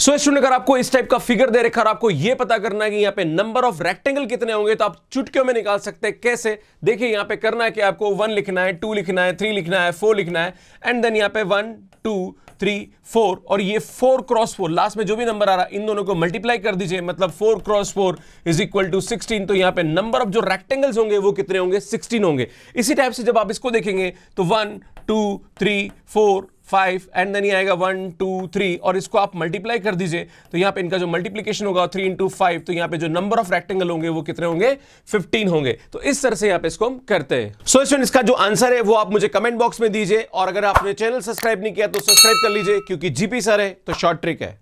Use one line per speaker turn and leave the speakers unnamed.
so student अगर आपको इस टाइप का फिगर दे रखा है आपको यह पता करना है कि यहां पे नंबर ऑफ रेक्टेंगल कितने होंगे तो आप चुटकियों में निकाल सकते हैं कैसे देखिए यहां पे करना है कि आपको वन लिखना है टू लिखना है थ्री लिखना है फोर लिखना है एंड देन यहां पे वन टू थ्री फोर और ये फोर क्रॉस फोर लास्ट में जो भी नंबर आ रहा है इन दोनों को मल्टीप्लाई कर दीजिए मतलब four cross four is equal to sixteen तो यहाँ पे नंबर ऑफ जो रेक्टेंगल्स होंगे वो कितने होंगे सिक्सटीन होंगे इसी टाइप से जब आप इसको देखेंगे तो one two three four five and then ये आएगा वन टू थ्री और इसको आप मल्टीप्लाई कर दीजिए तो यहाँ पे इनका जो मल्टीप्लीकेशन होगा थ्री इंटू फाइव तो यहाँ पे जो नंबर ऑफ रेक्टेंगल होंगे वो कितने होंगे फिफ्टीन होंगे तो इस तरह से यहाँ पे इसको हम करते हैं सो so, इसका जो आंसर है वो आप मुझे कमेंट बॉक्स में दीजिए और अगर आपने चैनल सब्सक्राइब नहीं किया तो सब्सक्राइब कर लीजिए क्योंकि जीपी सर है तो शॉर्ट ट्रिक है